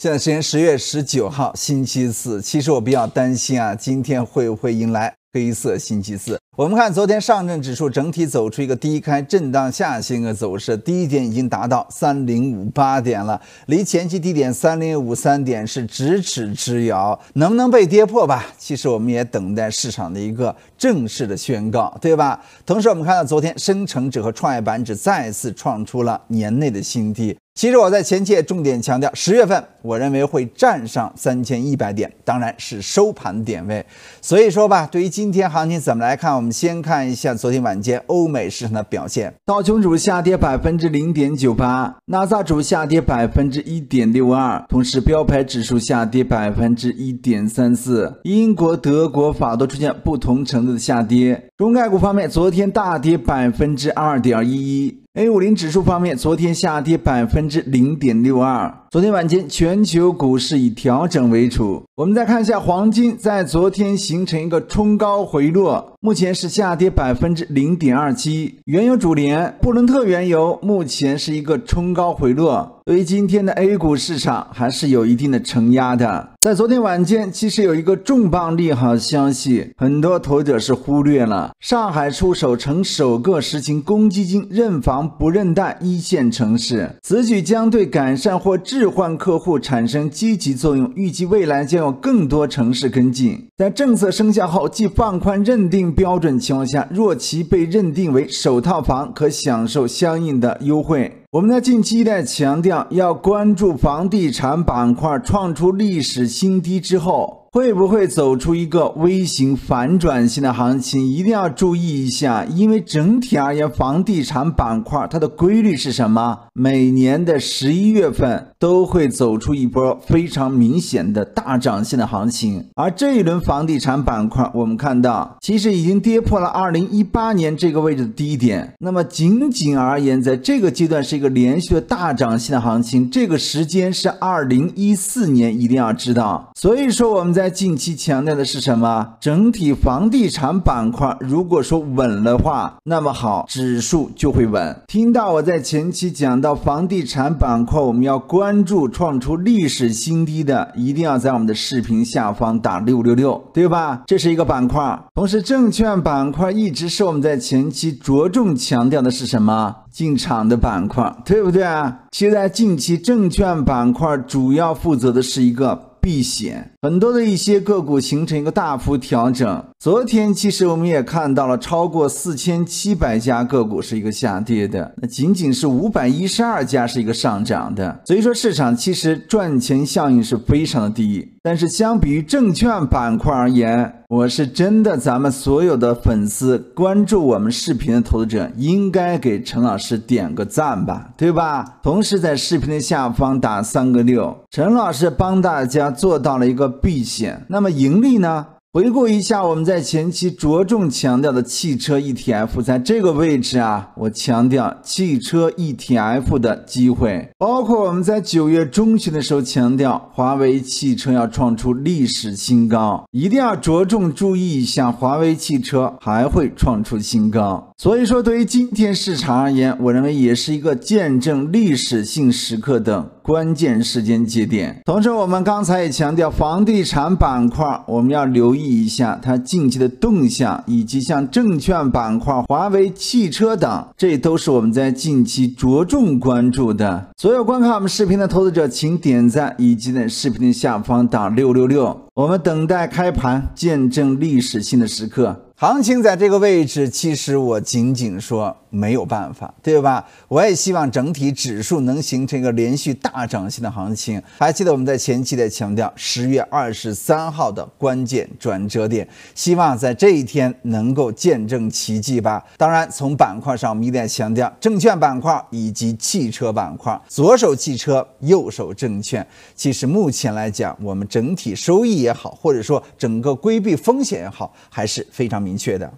现在时间十月十九号星期四，其实我比较担心啊，今天会不会迎来黑色星期四？我们看昨天上证指数整体走出一个低开震荡下行的走势，低点已经达到三零五八点了，离前期低点三零五三点是咫尺之遥，能不能被跌破吧？其实我们也等待市场的一个正式的宣告，对吧？同时我们看到昨天深成指和创业板指再次创出了年内的新低。其实我在前期也重点强调，十月份我认为会站上三千一百点，当然是收盘点位。所以说吧，对于今天行情怎么来看，我们。先看一下昨天晚间欧美市场的表现，道琼主下跌百分之零点九八，纳萨主下跌百分之一点六二，同时标牌指数下跌百分之一点三四，英国、德国、法都出现不同程度的下跌。中概股方面，昨天大跌百分之二点一一。A 五零指数方面，昨天下跌百分之零点六二。昨天晚间，全球股市以调整为主。我们再看一下黄金，在昨天形成一个冲高回落，目前是下跌百分之零点二七。原油主连布伦特原油目前是一个冲高回落。对于今天的 A 股市场还是有一定的承压的。在昨天晚间，其实有一个重磅利好消息，很多投资者是忽略了。上海出手成首个实行公积金认房不认贷一线城市，此举将对改善或置换客户产生积极作用。预计未来将有更多城市跟进。在政策生效后，即放宽认定标准情况下，若其被认定为首套房，可享受相应的优惠。我们在近期在强调要关注房地产板块创出历史新低之后。会不会走出一个微型反转性的行情？一定要注意一下，因为整体而言，房地产板块它的规律是什么？每年的十一月份都会走出一波非常明显的大涨性的行情。而这一轮房地产板块，我们看到其实已经跌破了二零一八年这个位置的低点。那么仅仅而言，在这个阶段是一个连续的大涨性的行情。这个时间是二零一四年，一定要知道。所以说我们在。在近期强调的是什么？整体房地产板块，如果说稳了话，那么好，指数就会稳。听到我在前期讲到房地产板块，我们要关注创出历史新低的，一定要在我们的视频下方打六六六，对吧？这是一个板块。同时，证券板块一直是我们在前期着重强调的是什么？进场的板块，对不对啊？其实，在近期，证券板块主要负责的是一个。避险，很多的一些个股形成一个大幅调整。昨天其实我们也看到了，超过四千七百家个股是一个下跌的，那仅仅是五百一十二家是一个上涨的。所以说市场其实赚钱效应是非常的低。但是相比于证券板块而言，我是真的，咱们所有的粉丝关注我们视频的投资者，应该给陈老师点个赞吧，对吧？同时在视频的下方打三个六，陈老师帮大家做到了一个避险，那么盈利呢？回顾一下，我们在前期着重强调的汽车 ETF，在这个位置啊，我强调汽车 ETF 的机会，包括我们在九月中旬的时候强调华为汽车要创出历史新高，一定要着重注意一下华为汽车还会创出新高。所以说，对于今天市场而言，我认为也是一个见证历史性时刻的关键时间节点。同时，我们刚才也强调，房地产板块我们要留意一下它近期的动向，以及像证券板块、华为汽车等，这都是我们在近期着重关注的。所有观看我们视频的投资者，请点赞以及在视频的下方打六六六。我们等待开盘，见证历史性的时刻。行情在这个位置，其实我仅仅说。没有办法，对吧？我也希望整体指数能形成一个连续大涨性的行情。还记得我们在前期在强调十月二十三号的关键转折点，希望在这一天能够见证奇迹吧。当然，从板块上，我们一定要强调证券板块以及汽车板块，左手汽车，右手证券。其实目前来讲，我们整体收益也好，或者说整个规避风险也好，还是非常明确的。